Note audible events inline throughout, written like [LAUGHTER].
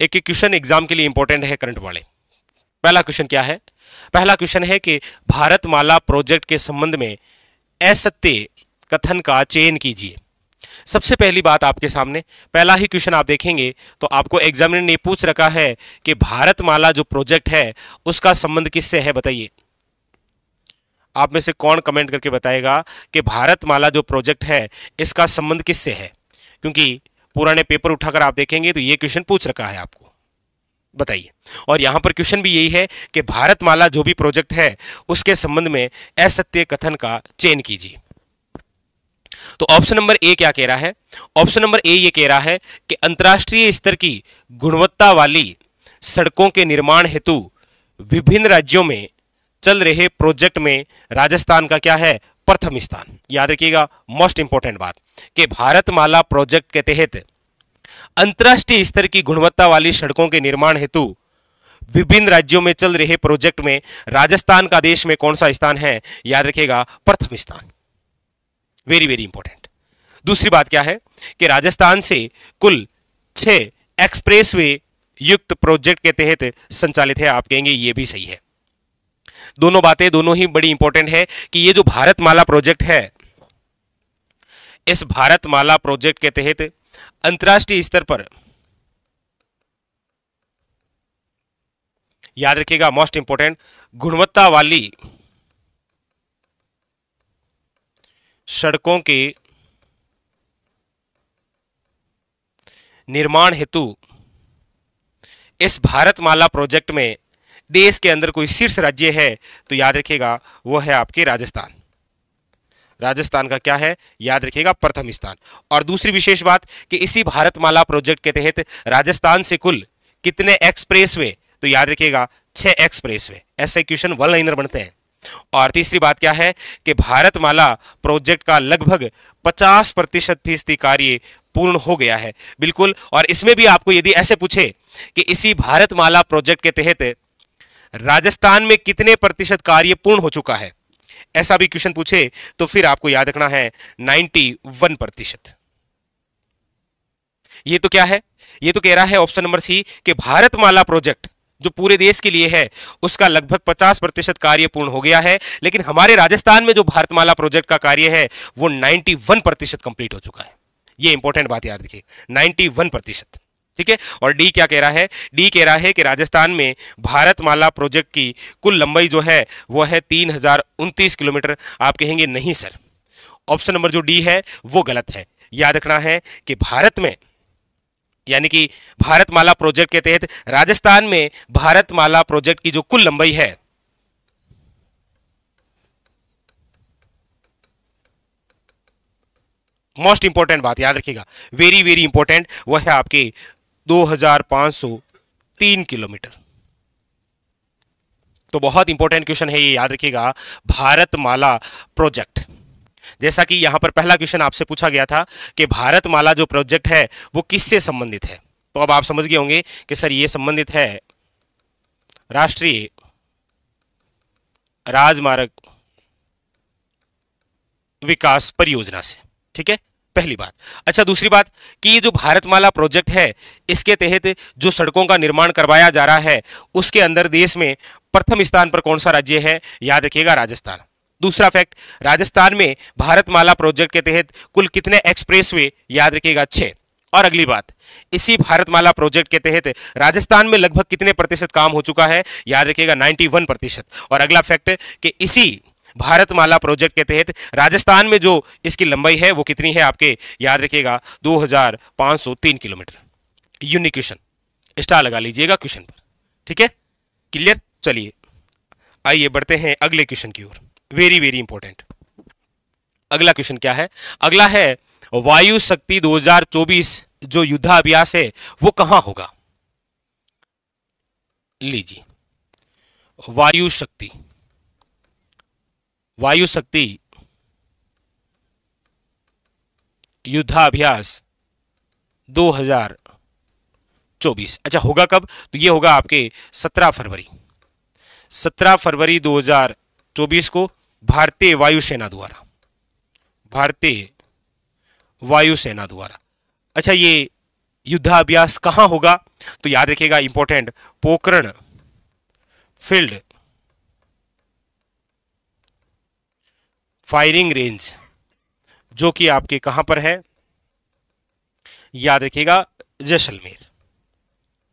एक एक question exam के लिए इंपॉर्टेंट है करंट वाले पहला क्वेश्चन क्या है पहला क्वेश्चन है कि भारतमाला प्रोजेक्ट के संबंध में असत्य कथन का चयन कीजिए सबसे पहली बात आपके सामने पहला ही क्वेश्चन आप देखेंगे तो आपको एग्जामिनर ने पूछ रखा है कि भारतमाला जो प्रोजेक्ट है उसका संबंध किससे है बताइए आप में से कौन कमेंट करके बताएगा कि भारतमाला जो प्रोजेक्ट है इसका संबंध किससे है क्योंकि पुराने पेपर उठाकर आप देखेंगे तो ये क्वेश्चन पूछ रखा है आपको बताइए और यहां पर क्वेश्चन भी यही है कि भारतमाला जो भी प्रोजेक्ट है उसके संबंध में असत्य कथन का चयन कीजिए तो ऑप्शन नंबर ए क्या कह रहा है ऑप्शन नंबर ए ये कह रहा है कि अंतर्राष्ट्रीय स्तर की गुणवत्ता वाली सड़कों के निर्माण हेतु विभिन्न राज्यों में चल रहे प्रोजेक्ट में राजस्थान का क्या है प्रथम स्थान याद रखिएगा मोस्ट इंपॉर्टेंट बात कि भारत माला प्रोजेक्ट के तहत अंतर्राष्ट्रीय स्तर की गुणवत्ता वाली सड़कों के निर्माण हेतु विभिन्न राज्यों में चल रहे प्रोजेक्ट में राजस्थान का देश में कौन सा स्थान है याद रखिएगा प्रथम स्थान वेरी वेरी इंपॉर्टेंट दूसरी बात क्या है कि राजस्थान से कुल छह एक्सप्रेसवे युक्त प्रोजेक्ट के तहत संचालित है आप कहेंगे ये भी सही है दोनों बातें दोनों ही बड़ी इंपॉर्टेंट है कि ये जो भारत माला प्रोजेक्ट है इस भारत माला प्रोजेक्ट के तहत अंतर्राष्ट्रीय स्तर पर याद रखिएगा मोस्ट इंपॉर्टेंट गुणवत्ता वाली सड़कों के निर्माण हेतु इस भारतमाला प्रोजेक्ट में देश के अंदर कोई शीर्ष राज्य है तो याद रखिएगा वो है आपके राजस्थान राजस्थान का क्या है याद रखिएगा प्रथम स्थान और दूसरी विशेष बात कि इसी भारतमाला प्रोजेक्ट के तहत राजस्थान से कुल कितने वे तो याद रखिएगा एक्सप्रेस वे ऐसे क्वेश्चन वन लाइनर बनते हैं और तीसरी बात क्या है कि भारतमाला प्रोजेक्ट का लगभग 50 प्रतिशत फीसदी कार्य पूर्ण हो गया है बिल्कुल और इसमें भी आपको यदि ऐसे पूछे कि इसी भारतमाला प्रोजेक्ट के तहत राजस्थान में कितने प्रतिशत कार्य पूर्ण हो चुका है ऐसा भी क्वेश्चन पूछे तो फिर आपको याद रखना है 91 प्रतिशत ये तो क्या है ये तो कह रहा है ऑप्शन नंबर सी कि भारतमाला प्रोजेक्ट जो पूरे देश के लिए है उसका लगभग 50 प्रतिशत कार्य पूर्ण हो गया है लेकिन हमारे राजस्थान में जो भारतमाला प्रोजेक्ट का कार्य है वो 91 प्रतिशत कंप्लीट हो चुका है ये इंपॉर्टेंट बात याद रखिए 91 प्रतिशत ठीक है और डी क्या कह रहा है डी कह रहा है कि राजस्थान में भारत माला प्रोजेक्ट की कुल लंबाई जो है वह है तीन किलोमीटर आप कहेंगे नहीं सर ऑप्शन नंबर जो डी है वो गलत है याद रखना है कि भारत में यानी कि भारतमाला प्रोजेक्ट के तहत राजस्थान में भारतमाला प्रोजेक्ट की जो कुल लंबाई है मोस्ट इंपॉर्टेंट बात याद रखिएगा वेरी वेरी इंपॉर्टेंट वह है आपकी 2503 किलोमीटर तो बहुत इंपॉर्टेंट क्वेश्चन है ये याद रखिएगा भारत माला प्रोजेक्ट जैसा कि यहां पर पहला क्वेश्चन आपसे पूछा गया था कि भारत माला जो प्रोजेक्ट है वो किससे संबंधित है तो अब आप समझ गए होंगे कि सर ये संबंधित है राष्ट्रीय राजमार्ग विकास परियोजना से ठीक है पहली बात अच्छा दूसरी बात कि ये जो भारतमाला प्रोजेक्ट है इसके तहत जो सड़कों का निर्माण करवाया जा रहा है उसके अंदर देश में प्रथम स्थान पर कौन सा राज्य है याद रखिएगा राजस्थान दूसरा फैक्ट राजस्थान में भारतमाला प्रोजेक्ट के तहत कुल कितने एक्सप्रेस याद रखिएगा छः और अगली बात इसी भारतमाला प्रोजेक्ट के तहत राजस्थान में लगभग कितने प्रतिशत काम हो चुका है याद रखिएगा 91 प्रतिशत और अगला फैक्ट कि इसी भारतमाला प्रोजेक्ट के तहत राजस्थान में जो इसकी लंबाई है वो कितनी है आपके याद रखिएगा 2503 किलोमीटर यूनिक क्वेश्चन स्टार लगा लीजिएगा क्वेश्चन पर ठीक है क्लियर चलिए आइए बढ़ते हैं अगले क्वेश्चन की ओर वेरी वेरी इंपॉर्टेंट अगला क्वेश्चन क्या है अगला है वायु शक्ति 2024 जो युद्धाभ्यास है वो कहां होगा लीजिए वायु शक्ति वायु शक्ति युद्धाभ्यास 2024 अच्छा होगा कब तो ये होगा आपके 17 फरवरी 17 फरवरी 2024 को भारतीय वायुसेना द्वारा भारतीय वायुसेना द्वारा अच्छा ये युद्धाभ्यास कहाँ होगा तो याद रखिएगा important Pokhran field firing range जो कि आपके कहां पर है याद रखिएगा जैसलमेर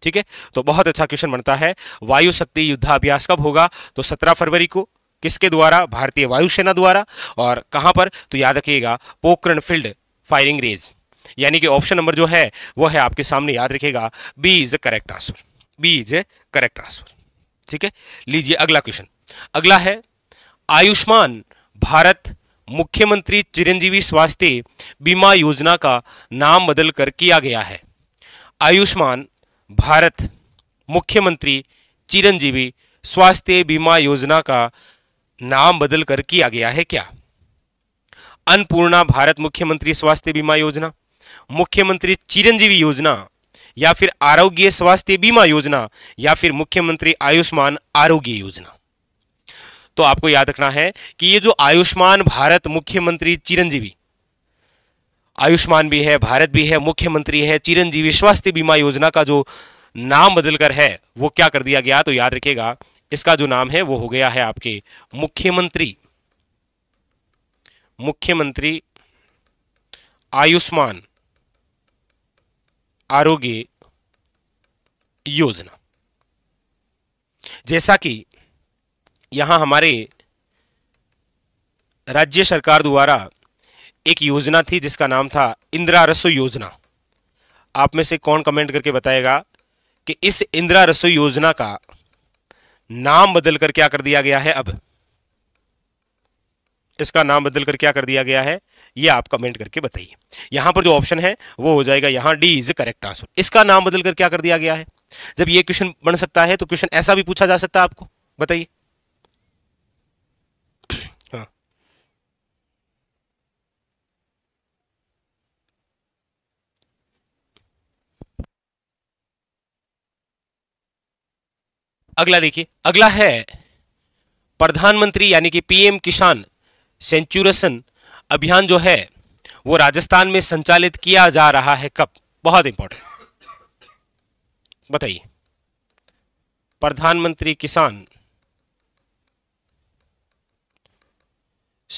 ठीक है तो बहुत अच्छा क्वेश्चन बनता है वायु शक्ति युद्धाभ्यास कब होगा तो 17 फरवरी को किसके द्वारा भारतीय वायुसेना द्वारा और कहां पर तो याद रखिएगा पोकरण फील्ड फायरिंग रेंज यानी कि ऑप्शन नंबर जो है वो है आपके सामने याद रखिएगा B is correct answer B is correct answer ठीक है लीजिए अगला क्वेश्चन अगला है आयुष्मान भारत मुख्यमंत्री चिरंजीवी स्वास्थ्य बीमा योजना का नाम बदल कर किया गया है आयुष्मान भारत मुख्यमंत्री चिरंजीवी स्वास्थ्य बीमा योजना का नाम बदल कर किया गया है क्या अन्नपूर्णा भारत मुख्यमंत्री स्वास्थ्य बीमा योजना मुख्यमंत्री चिरंजीवी योजना या फिर आरोग्य स्वास्थ्य बीमा योजना या फिर मुख्यमंत्री आयुष्मान आरोग्य योजना तो आपको याद रखना है कि ये जो आयुष्मान भारत मुख्यमंत्री चिरंजीवी आयुष्मान भी है भारत भी है मुख्यमंत्री है चिरंजीवी स्वास्थ्य बीमा योजना का जो नाम बदलकर है वो क्या कर दिया गया तो याद रखिएगा इसका जो नाम है वो हो गया है आपके मुख्यमंत्री मुख्यमंत्री आयुष्मान आरोग्य योजना जैसा कि यहाँ हमारे राज्य सरकार द्वारा एक योजना थी जिसका नाम था इंदिरा रसोई योजना आप में से कौन कमेंट करके बताएगा कि इस इंदिरा रसोई योजना का नाम बदल कर क्या कर दिया गया है अब इसका नाम बदल कर क्या कर दिया गया है ये आप कमेंट करके बताइए यहां पर जो ऑप्शन है वो हो जाएगा यहां डी इज करेक्ट आंसर इसका नाम बदलकर क्या कर दिया गया है जब ये क्वेश्चन बन सकता है तो क्वेश्चन ऐसा भी पूछा जा सकता है आपको बताइए अगला देखिए अगला है प्रधानमंत्री यानी कि पीएम किसान सेंचुरेशन अभियान जो है वो राजस्थान में संचालित किया जा रहा है कब बहुत इंपॉर्टेंट बताइए प्रधानमंत्री किसान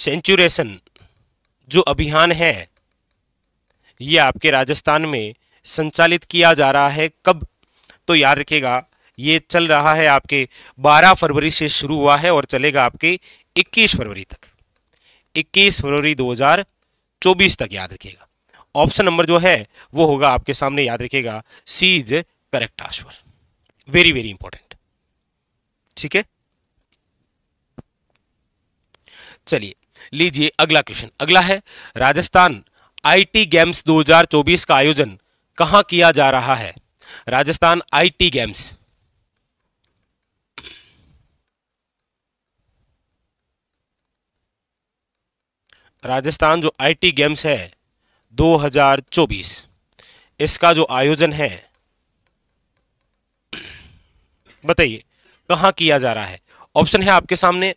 सेंचुरेशन जो अभियान है ये आपके राजस्थान में संचालित किया जा रहा है कब तो याद रखिएगा ये चल रहा है आपके 12 फरवरी से शुरू हुआ है और चलेगा आपके 21 फरवरी तक 21 फरवरी 2024 तक याद रखिएगा ऑप्शन नंबर जो है वो होगा आपके सामने याद रखिएगा C is correct answer very very important ठीक है चलिए लीजिए अगला क्वेश्चन अगला है राजस्थान आईटी गेम्स 2024 का आयोजन कहां किया जा रहा है राजस्थान आईटी गेम्स राजस्थान जो आईटी गेम्स है 2024 इसका जो आयोजन है बताइए कहाँ किया जा रहा है ऑप्शन है आपके सामने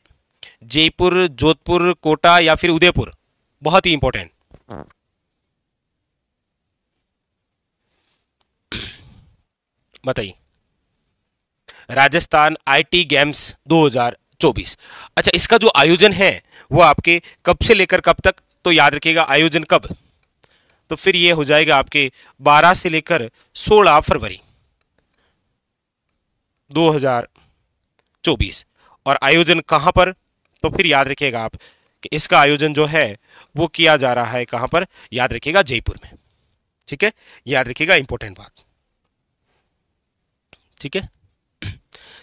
जयपुर जोधपुर कोटा या फिर उदयपुर बहुत ही इंपॉर्टेंट बताइए राजस्थान आईटी गेम्स चौबीस अच्छा इसका जो आयोजन है वो आपके कब से लेकर कब तक तो याद रखिएगा आयोजन कब तो फिर ये हो जाएगा आपके 12 से लेकर 16 फरवरी 2024 और आयोजन कहाँ पर तो फिर याद रखिएगा आप कि इसका आयोजन जो है वो किया जा रहा है कहाँ पर याद रखिएगा जयपुर में ठीक है याद रखिएगा इंपॉर्टेंट बात ठीक है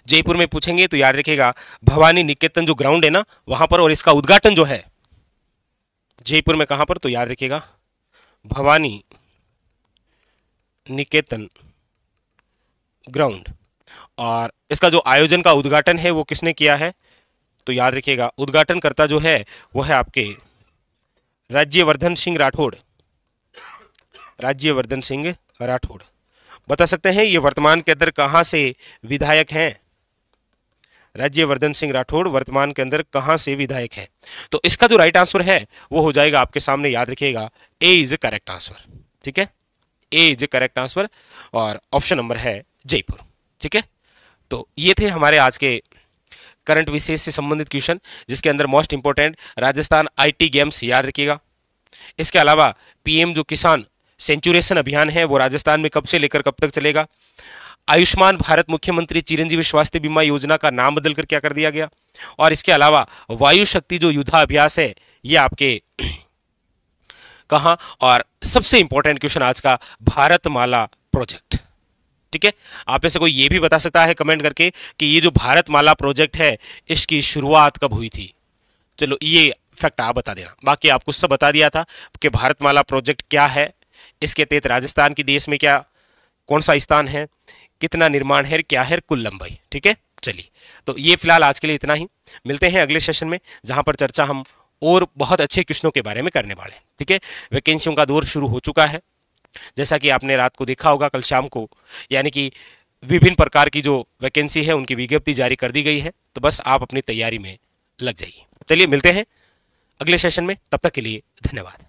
जयपुर में पूछेंगे तो याद रखिएगा भवानी निकेतन जो ग्राउंड है ना वहां पर और इसका उद्घाटन जो है जयपुर में कहां पर तो याद रखिएगा भवानी निकेतन ग्राउंड और इसका जो आयोजन का उद्घाटन है वो किसने किया है तो याद रखिएगा उद्घाटन करता जो है वो है आपके राज्यवर्धन सिंह राठौड़ राज्यवर्धन सिंह राठौड़ बता सकते हैं ये वर्तमान के अंदर कहाँ से विधायक हैं राज्यवर्धन सिंह राठौड़ वर्तमान के अंदर कहाँ से विधायक हैं तो इसका जो राइट आंसर है वो हो जाएगा आपके सामने याद रखिएगा ए इज करेक्ट आंसर ठीक है ए इज करेक्ट आंसर और ऑप्शन नंबर है जयपुर ठीक है तो ये थे हमारे आज के करंट विशेष से संबंधित क्वेश्चन जिसके अंदर most important Rajasthan IT games याद रखिएगा इसके अलावा पीएम जो किसान सेंचुरेशन अभियान है वो राजस्थान में कब से लेकर कब तक चलेगा आयुष्मान भारत मुख्यमंत्री चिरंजीवी स्वास्थ्य बीमा योजना का नाम बदलकर क्या कर दिया गया और इसके अलावा वायु शक्ति जो युद्धा अभ्यास है ये आपके [CLEARS THROAT] कहा और सबसे इंपॉर्टेंट क्वेश्चन आज का भारत माला प्रोजेक्ट ठीक है आप ऐसे कोई ये भी बता सकता है कमेंट करके कि ये जो भारत माला प्रोजेक्ट है इसकी शुरुआत कब हुई थी चलो ये फैक्ट आप बता देना बाकी आपको सब बता दिया था कि भारत माला प्रोजेक्ट क्या है इसके तहत राजस्थान की देश में क्या कौन सा स्थान है कितना निर्माण है क्या है कुल लंबाई ठीक है चलिए तो ये फिलहाल आज के लिए इतना ही मिलते हैं अगले सेशन में जहाँ पर चर्चा हम और बहुत अच्छे क्वेश्चनों के बारे में करने वाले हैं ठीक है वैकेंसियों का दौर शुरू हो चुका है जैसा कि आपने रात को देखा होगा कल शाम को यानी कि विभिन्न प्रकार की जो वैकेंसी है उनकी विज्ञप्ति जारी कर दी गई है तो बस आप अपनी तैयारी में लग जाइए चलिए मिलते हैं अगले सेशन में तब तक के लिए धन्यवाद